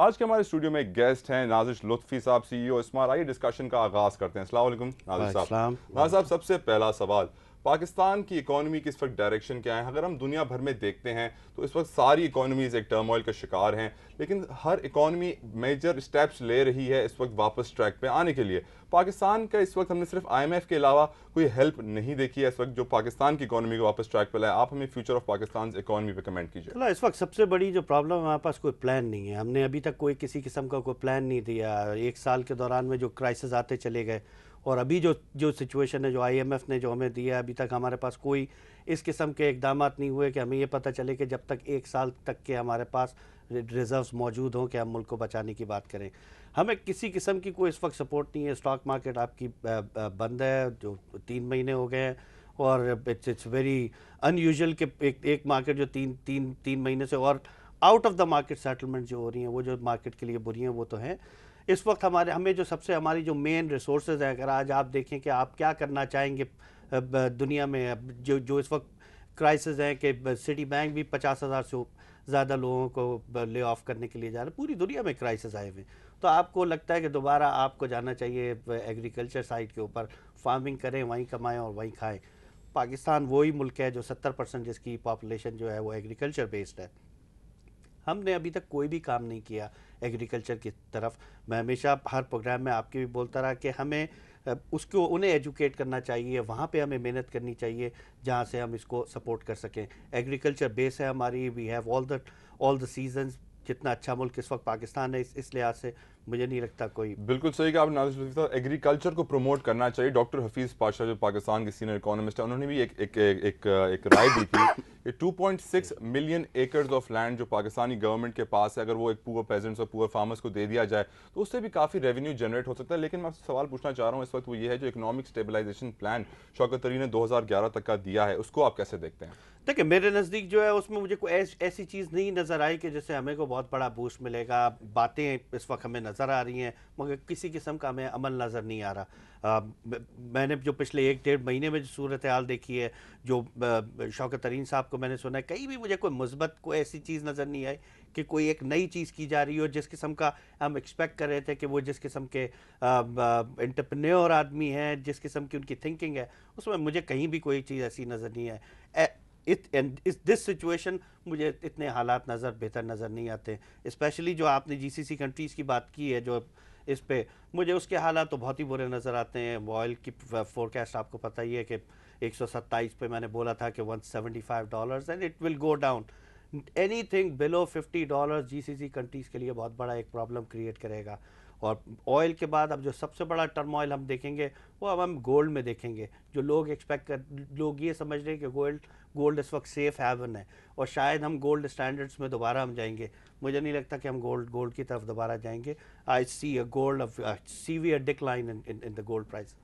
आज के हमारे स्टूडियो में गेस्ट हैं नाजिश लुत्फी साहब सीईओ स्मार आइए डिस्कशन का आगाज करते हैं असला नाजिश साहब नाजिश साहब सबसे पहला सवाल पाकिस्तान की इकोनॉमी की इस वक्त डायरेक्शन क्या है अगर हम दुनिया भर में देखते हैं तो इस वक्त सारी इकानमीज़ एक टर्मोइल का शिकार हैं लेकिन हर इकानमी मेजर स्टेप्स ले रही है इस वक्त वापस ट्रैक पे आने के लिए पाकिस्तान का इस वक्त हमने सिर्फ आईएमएफ के अलावा कोई हेल्प नहीं देखी है इस वक्त जो पाकिस्तान की इकोनॉमी को वापस ट्रैक पर लाए आप हमें फ्यूचर ऑफ पाकिस्तान इकानमी पर कमेंट कीजिए इस वक्त सबसे बड़ी जो प्रॉब्लम है हमारे पास कोई प्लान नहीं है हमने अभी तक कोई किसी किस्म का कोई प्लान नहीं दिया एक साल के दौरान में जो क्राइसिस आते चले गए और अभी जो जो सिचुएशन है जो आईएमएफ ने जो हमें दिया है अभी तक हमारे पास कोई इस किस्म के इकदाम नहीं हुए कि हमें ये पता चले कि जब तक एक साल तक के हमारे पास रिजर्व्स मौजूद हों कि हम मुल्क को बचाने की बात करें हमें किसी किस्म की कोई इस वक्त सपोर्ट नहीं है स्टॉक मार्केट आपकी बंद है जो तीन महीने हो गए हैं और इट्स इट्स वेरी अनयूजल के एक एक मार्केट जो तीन तीन तीन महीने से और out of the market settlement जो हो रही हैं वो जो मार्केट के लिए बुरी हैं वो तो हैं इस वक्त हमारे हमें जो सबसे हमारी जो मेन रिसोर्स है अगर आज आप देखें कि आप क्या करना चाहेंगे दुनिया में जो जो इस वक्त क्राइसिस हैं कि सिटी बैंक भी पचास हज़ार से ज़्यादा लोगों को ले ऑफ करने के लिए जा रहे पूरी दुनिया में क्राइसिस आए हुए तो आपको लगता है कि दोबारा आपको जाना चाहिए एग्रीकल्चर साइड के ऊपर फार्मिंग करें वहीं कमाएं और वहीं खाएं पाकिस्तान वही मुल्क है जो सत्तर परसेंट जिसकी पॉपुलेशन जो है वो एग्रीकल्चर बेस्ड है हमने अभी तक कोई भी काम नहीं किया एग्रीकल्चर की तरफ मैं हमेशा हर प्रोग्राम में आपके भी बोलता रहा कि हमें उसको उन्हें एजुकेट करना चाहिए वहाँ पे हमें मेहनत करनी चाहिए जहाँ से हम इसको सपोर्ट कर सकें एग्रीकल्चर बेस है हमारी we have all the all the season जितना अच्छा मुल्क इस वक्त पाकिस्तान है इस, इस लिहाज से मुझे नहीं लगता कोई बिल्कुल सही कहा आप लतीफ़ साहब एग्रीकल्चर को प्रमोट करना चाहिए डॉक्टर हफीज़ पाशाह जो पाकिस्तान के सीनियर इकोनॉमिस्ट हैं उन्होंने भी एक एक एक, एक, एक राय दी थी ये 2.6 मिलियन एकर्स ऑफ लैंड जो पाकिस्तानी गवर्नमेंट के पास है अगर वो एक पुअर पेजेंट्स और पुअर फार्मर्स को दे दिया जाए तो उससे भी काफ़ी रेवेन्यू जनरेट हो सकता है लेकिन मैं आपसे सवाल पूछना चाह रहा हूँ इस वक्त वो ये है जो इकोनॉमिक स्टेबलाइजेशन प्लान शौकत ने दो तक का दिया है उसको आप कैसे देखते हैं देखिए मेरे नज़दीक जो है उसमें मुझे कोई ऐस, ऐसी चीज़ नहीं नज़र आई कि जैसे हमें को बहुत बड़ा बूस्ट मिलेगा बातें इस वक्त हमें नज़र आ रही हैं मगर किसी किस्म का हमें अमल नज़र नहीं आ रहा आ, मैंने जो पिछले एक डेढ़ महीने में जो सूरत हाल देखी है जो शौकत तरीन साहब आपको मैंने सुना है कहीं भी मुझे कोई मुस्बत कोई ऐसी चीज़ नज़र नहीं आई कि कोई एक नई चीज़ की जा रही हो जिस किस्म का हम एक्सपेक्ट कर रहे थे कि वो जिस किस्म के इंटरप्रेन्योर आदमी हैं जिस किस्म की उनकी थिंकिंग है उसमें मुझे कहीं भी कोई चीज़ ऐसी नज़र नहीं आई इस दिस सिचुएशन मुझे इतने हालात नज़र बेहतर नज़र नहीं आते स्पेशली जो आपने जीसीसी कंट्रीज़ की बात की है जो इस पर मुझे उसके हालात तो बहुत ही बुरे नज़र आते हैं ऑयल की फोरकास्ट आपको पता ही है कि एक सौ सत्ताईस पे मैंने बोला था कि one seventy five and it will go down anything below fifty dollar G C C countries के लिए बहुत बड़ा एक प्रॉब्लम क्रिएट करेगा और ऑयल के बाद अब जो सबसे बड़ा टर्मोइल हम देखेंगे वो अब हम गोल्ड में देखेंगे जो लोग एक्सपेक्ट कर लोग ये समझ रहे हैं कि गोल्ड गोल्ड इस वक्त सेफ हैवन है और शायद हम गोल्ड स्टैंडर्ड्स में दोबारा हम जाएंगे मुझे नहीं लगता कि हम गोल्ड गोल्ड की तरफ दोबारा जाएंगे I see a gold of severe decline in in the gold price